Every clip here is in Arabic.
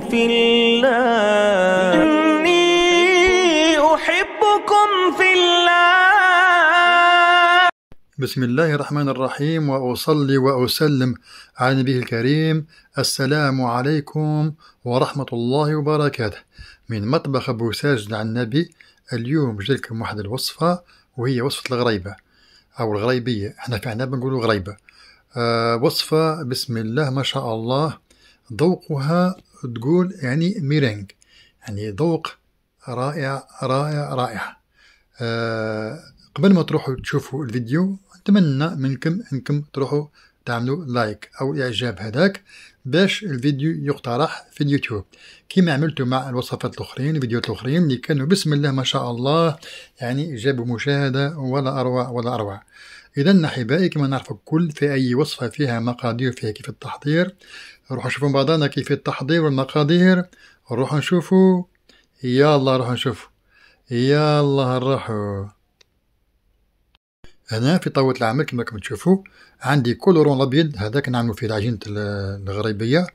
في الله إني أحبكم في الله بسم الله الرحمن الرحيم وأصلي وأسلم على النبي الكريم السلام عليكم ورحمة الله وبركاته من مطبخ أبو ساجد عن النبي اليوم جايلكم واحد الوصفة وهي وصفة الغريبة أو الغريبية احنا في عناب نقولوا غريبة أه وصفة بسم الله ما شاء الله ذوقها تقول يعني ميرينغ يعني ذوق رائع رائع رائع أه قبل ما تروحوا تشوفوا الفيديو نتمنى منكم انكم تروحوا تعملوا لايك او اعجاب هذاك باش الفيديو يقترح في اليوتيوب كما عملتوا مع الوصفات الاخرين الفيديوهات الاخرين اللي كانوا بسم الله ما شاء الله يعني جابوا مشاهده ولا اروع ولا اروع إذا أحبائي كما نعرف الكل في أي وصفة فيها مقادير فيها كيف التحضير نروحو نشوفو بعضنا كيف التحضير والمقادير نروحو نشوفو يلا نروحو نشوفو يلا نروحو هنا في طاولة العمل كما راكم تشوفو عندي كولورون الأبيض هذا كنعملو فيه العجينة الغريبية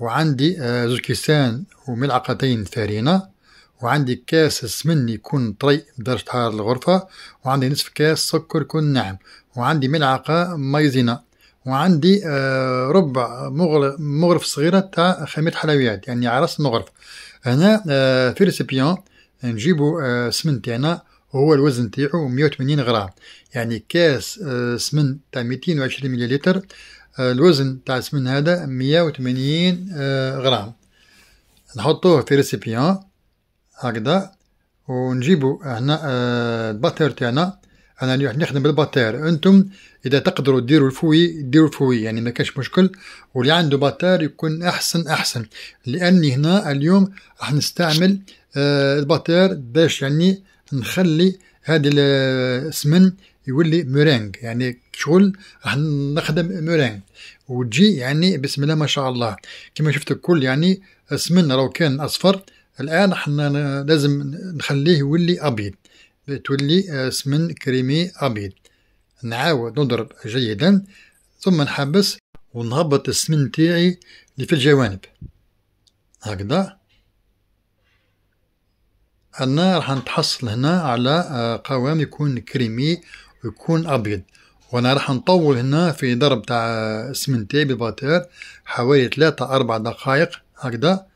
وعندي آه، زوج كيسان وملعقتين فارينة وعندي كاس سمن يكون طري بدرجة حرارة الغرفة وعندي نصف كاس سكر يكون ناعم وعندي ملعقة مايزينا وعندي آه، ربع مغرف, مغرف صغيرة تاع خميرة حلويات يعني على راس المغرف هنا آه، في ريسيبيون نجيبو آه سمن تاعنا وهو الوزن تاعو 180 غرام يعني كاس آه، سمن تاع 220 مليلتر الوزن تاع السمن هذا 180 غرام نحطوه في ريسيبيون هكذا ونجيبوا هنا آه، الباتير تاعنا انا نخدم بالباتير انتم اذا تقدروا ديروا الفوي ديروا الفوي يعني ما كاش مشكل واللي عنده باتير يكون احسن احسن لاني هنا اليوم راح نستعمل آه، الباتير باش يعني نخلي هذا السمن يولي مورينغ يعني شغل راح نخدم مورينغ وتجي يعني بسم الله ما شاء الله كما شفت الكل يعني السمن راهو كان اصفر الآن احنا لازم نخليه يولي أبيض تولي سمن كريمي أبيض نعاود نضرب جيدا ثم نحبس ونهبط السمن تاعي اللي في الجوانب هكذا أنا راح نتحصل هنا على آه، قوام يكون كريمي ويكون أبيض وأنا راح نطول هنا في ضرب تاع آه، السمن تاعي بالباتير حوالي 3 أربع دقائق هكذا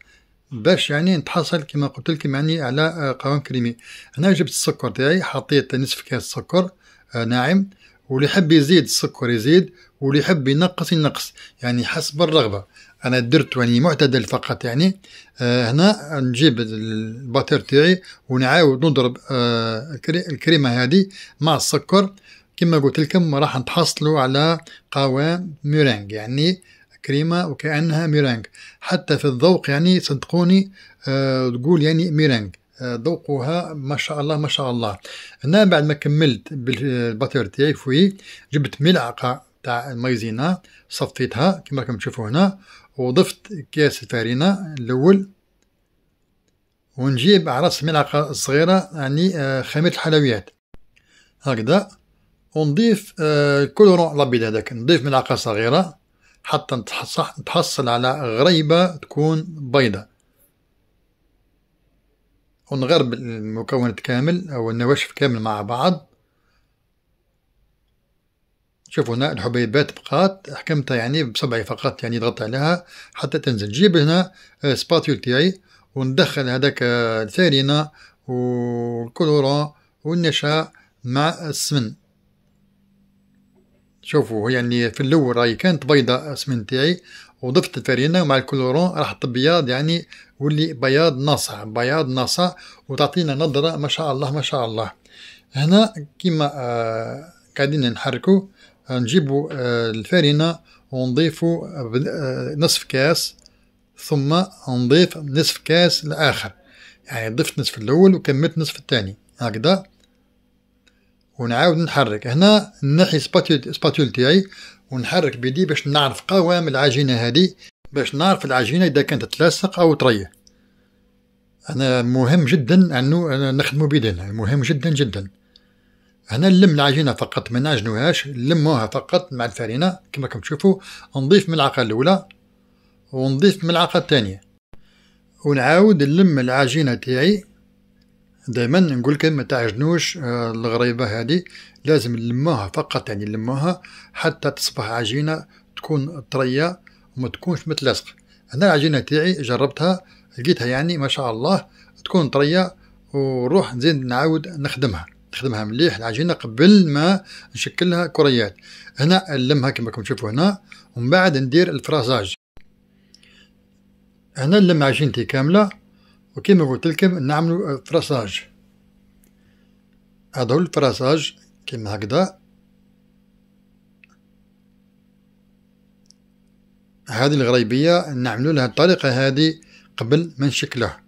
باش يعني نتحصل كما قلت لكم يعني على آه، قوام كريمي هنا جبت السكر تاعي حطيت نصف كاس سكر آه، ناعم واللي يحب يزيد السكر يزيد واللي يحب ينقص ينقص يعني حسب الرغبه انا درت يعني معتدل فقط يعني آه هنا نجيب الباتير تاعي ونعاود نضرب آه الكريمه هذه مع السكر كما قلت لكم راح نتحصلوا على قوام ميرينغ يعني كريمة وكأنها ميرانج حتى في الذوق يعني صدقوني آه، تقول يعني ميرانج آه، ذوقها ما شاء الله ما شاء الله هنا بعد ما كملت بالباتير تاعي فوي جبت ملعقه تاع المايزينا صفيتها كما راكم تشوفوا هنا وضفت كاس الفارينه الاول ونجيب على راس ملعقه صغيره يعني آه، خميره الحلويات هكذا ونضيف الكولورون لابيد هذاك نضيف ملعقه صغيره حتى تحصل على غريبة تكون بيضة ونغرب المكونات كامل أو النواشف كامل مع بعض شوف هنا الحبيبات بقات حكمتها يعني بصبعي فقط يعني ضغطت عليها حتى تنزل جيب هنا سباتيول آه، تاعي وندخل هذاك آه، الفارينة والكلورا والنشا مع السمن شوفوا يعني في الاول راهي كانت بيضاء اسمن تاعي وضفت الفرينه ومع الكلورون راح تبيض يعني واللي بياض ناصع بياض ناصع وتعطينا نظره ما شاء الله ما شاء الله هنا كيما آه قاعدين نحركو نجيبو آه الفرينه ونضيفو آه, آه، نصف كاس ثم نضيف نصف كاس الاخر يعني ضفت نصف الاول وكملت نصف الثاني هكذا ونعاود نحرك هنا نحي سباتول تاعي ونحرك بيدي باش نعرف قوام العجينة هذه باش نعرف العجينة إذا كانت تلاصق أو تريح أنا مهم جدا أنو نخدمو بيدنا مهم جدا جدا هنا نلم العجينة فقط ما نعجنوهاش نلموها فقط مع الفرينة كما راكم تشوفوا نضيف ملعقة الأولى ونضيف ملعقة الثانية ونعاود نلم العجينة تاعي دائما نقول لك ما تعجنوش آه، الغريبه هذه لازم نلموها فقط يعني نلموها حتى تصبح عجينه تكون طريه وما تكونش متلصق انا العجينه تاعي جربتها لقيتها يعني ما شاء الله تكون طريه وروح نزيد نعاود نخدمها نخدمها مليح العجينه قبل ما نشكلها كريات هنا نلمها كما راكم تشوفوا هنا ومن بعد ندير الفرازاج هنا نلم عجينتي كامله وكما قلت لكم نعملوا فراساج هذا هو الفراساج كما هكذا هذه الغريبية نعملوا لها الطريقة هذه قبل ما نشكلها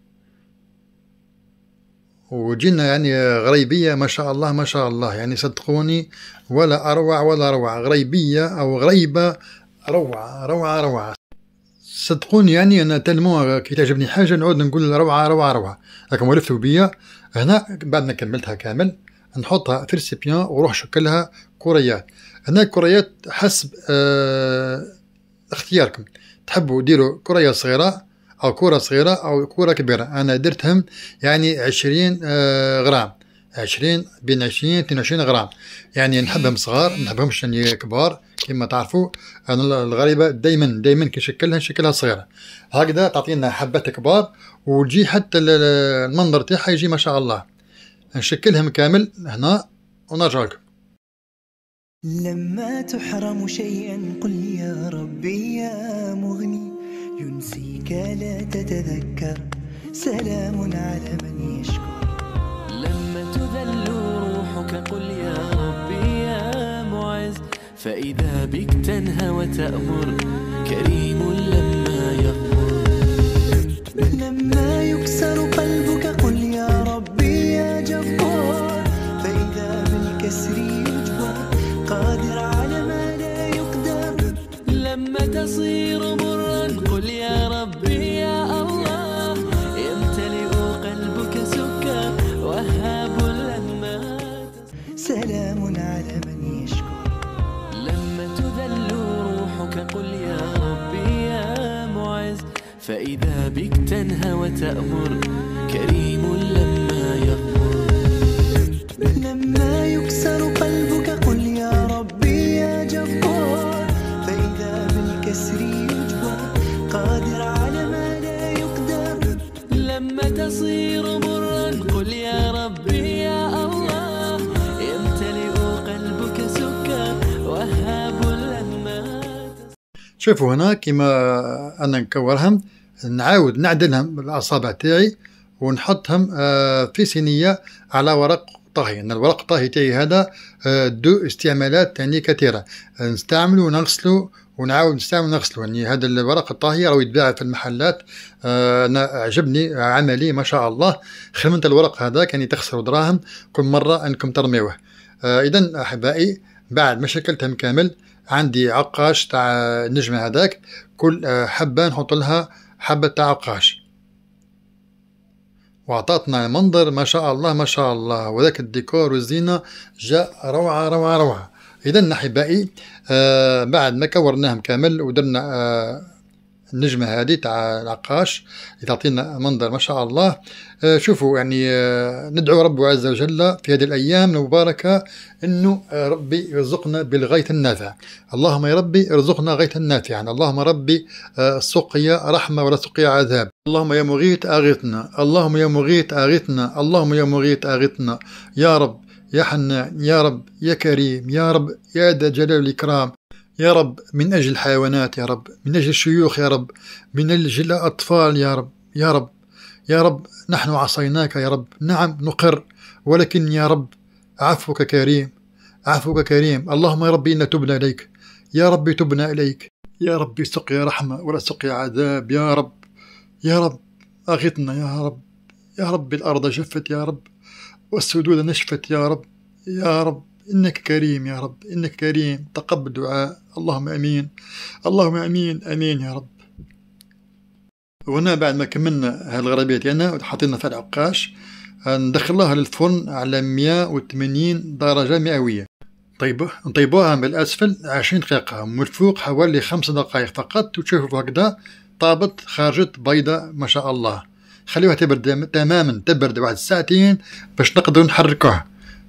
وجينا يعني غريبية ما شاء الله ما شاء الله يعني صدقوني ولا أروع ولا روعة غريبية أو غريبة روعة روعة روعة صدقوني يعني انا تلمون كي تعجبني حاجه نعود نقول روعه روعه روعه راكم ولفتوا بيا هنا بعد ما كملتها كامل نحطها في السيبيان وروح شكلها كريات هنا كريات حسب اه اختياركم تحبوا ديروا كريه صغيره او كره صغيره او كره كبيره انا درتهم يعني 20 اه غرام 20 بين 20 22 غرام يعني نحبهم صغار ما نحبهمش يعني كبار كما تعرفوا انا الغريبه دائما دائما كي شكلها شكلها صغيره هكذا تعطينا حبات كبار وتجي حتى المنظر تاعها يجي ما شاء الله نشكلهم كامل هنا ونرجع لكم لما تحرم شيئا قل يا ربي يا مغني ينسيك لا تتذكر سلام على من يشكر قل يا ربي يا معز فإذا بك تنهى وتأمر كريم لما يغمر لما يكسر قلبك قل يا ربي يا جبار فإذا بالكسر يجبر قادر على ما لا يقدر لما تصير تنهى وتأمر كريم لما يغمر لما يكسر قلبك قل يا ربي يا جبار فإذا بالكسر يجبر قادر على ما لا يقدر لما تصير مرا قل يا ربي يا الله يمتلئ قلبك سكر وهاب شوفوا هنا كما أنا نكورهم نعاود نعدلهم بالاصابع تاعي ونحطهم آه، في صينيه على ورق طهي ان الورق الطهي تاعي هذا آه، دو استعمالات يعني كثيره نستعمله ونغسله ونعاود نستعمل نغسله يعني هذا الورق الطهي راهو يتباع في المحلات آه، انا عجبني عملي ما شاء الله خدمت الورق هذا كان تخسر دراهم كل مره انكم ترميوه اذا احبائي بعد ما شكلتهم كامل عندي عقاش تاع النجمه هذاك كل حبه نحط لها حبة تعقاشي وعطتنا المنظر ما شاء الله ما شاء الله وذاك الديكور والزينة جاء روعة روعة روعة إذا أحبائي آه بعد ما كورناهم كامل ودرنا آه النجمه هذه تاع العقاش اللي تعطينا منظر ما شاء الله آه، شوفوا يعني آه، ندعو رب عز وجل في هذه الايام المباركه انه آه، ربي يرزقنا بالغيث النافع اللهم يا ربي ارزقنا غيثا نافعا يعني اللهم ربي سقيا رحمه ولا سقيا عذاب اللهم يا مغيث اغثنا اللهم يا مغيث اغثنا اللهم يا مغيث اغثنا يا رب يا حنان يا رب يا كريم يا رب يا ذا الجلال والإكرام يا رب من أجل الحيوانات يا رب من أجل الشيوخ يا رب من أجل الأطفال يا رب يا رب يا رب نحن عصيناك يا رب نعم نقر ولكن يا رب عفوك كريم عفوك كريم اللهم يا ربي إنا تبنا إليك يا ربي تبنا إليك يا ربي سقيا رحمة ولا سقيا عذاب يا رب يا رب أغثنا يا رب يا رب الأرض جفت يا رب والسدود نشفت يا رب يا رب إنك كريم يا رب إنك كريم تقبل دعاء اللهم أمين اللهم أمين أمين يا رب وهنا بعد ما كملنا هالغرابية ديالنا وحطينا في العقاش ندخلوها للفرن على 180 درجة مئوية طيب نطيبوها من الأسفل 20 دقيقة من الفوق حوالي 5 دقائق فقط وتشوفوا هكذا طابت خرجت بيضة ما شاء الله خليوها تبرد تماما تبرد بعد ساعتين باش نقدروا نحركوها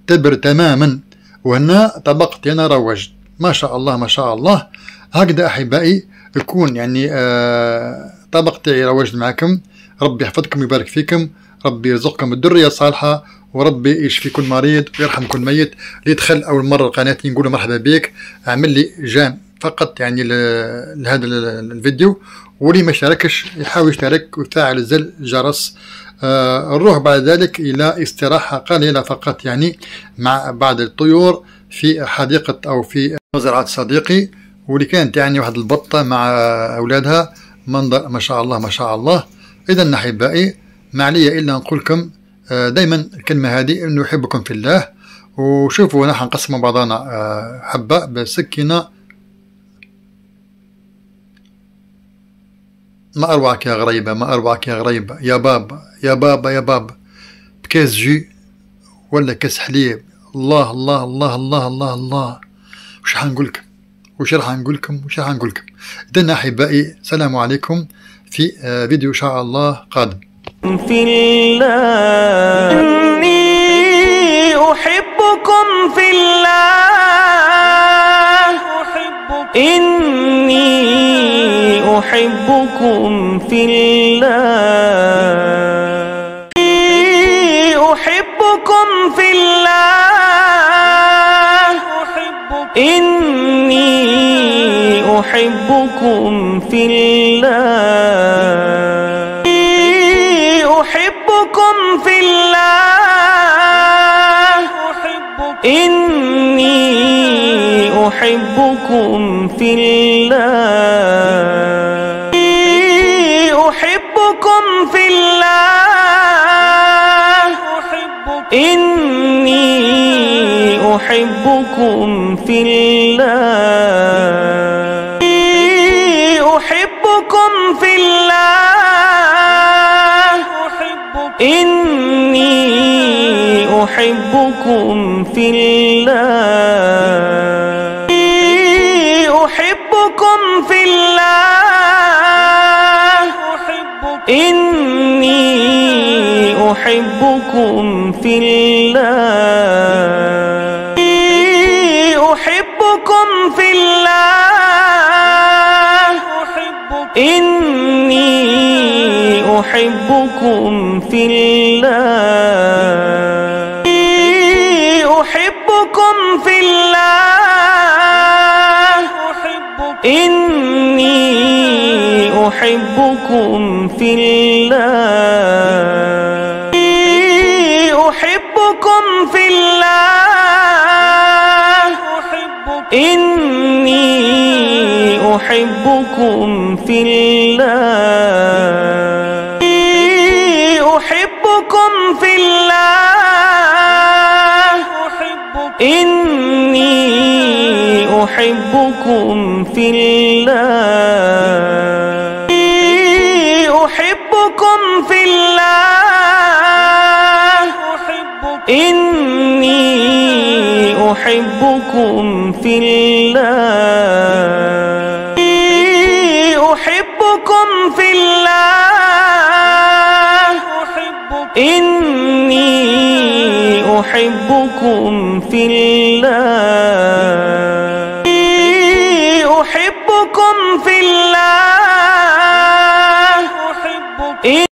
تبرد تماما وهنا طبقت أنا روجت ما شاء الله ما شاء الله هكذا أحبائي يكون يعني آه طبق تاعي روجت معكم ربي يحفظكم ويبارك فيكم ربي يرزقكم الذريه الصالحه وربي يشفي كل مريض ويرحم كل ميت اللي دخل اول مره لقناتي نقول مرحبا بك اعمل لي جام فقط يعني لهذا الفيديو واللي ما شاركش يحاول يشترك ويفعل زر الجرس نروح آه، بعد ذلك إلى استراحة قليلة فقط يعني مع بعض الطيور في حديقة أو في مزرعة صديقي واللي كانت يعني واحد البطة مع أولادها منظر ما شاء الله ما شاء الله إذا أحبائي ما علي إلا نقولكم آه، دايما الكلمة هذه أنه يحبكم في الله وشوفوا نحن نقسموا بعضنا آه، حبة بسكينة ما أروعك يا غريبة ما أروعك يا غريبة يا بابا يا بابا يا بابا بكاس جي ولا كاس حليب الله الله الله الله الله الله وش حنقول لكم وش راح نقول لكم وش راح نقول لكم إذا أحبائي السلام عليكم في آه، فيديو إن شاء الله قادم في الله إني أحبكم في الله أحبكم إني أحبكم في الله أحبكم في الله إني أحبكم في الله أحبكم في الله إني أحبكم في الله إني أحبكم في الله أحبكم في الله إني أحبكم في الله أحبكم في الله إني أحبكم في الله أحبكم في الله إني أحبكم في الله أحبكم في الله إني أحبكم في الله في الله إني أحبكم في الله إني أحبكم في الله إني أحبكم في الله أحبكم في الله إني أحبكم في الله أحبكم في الله إني أحبكم في الله أحبكم في الله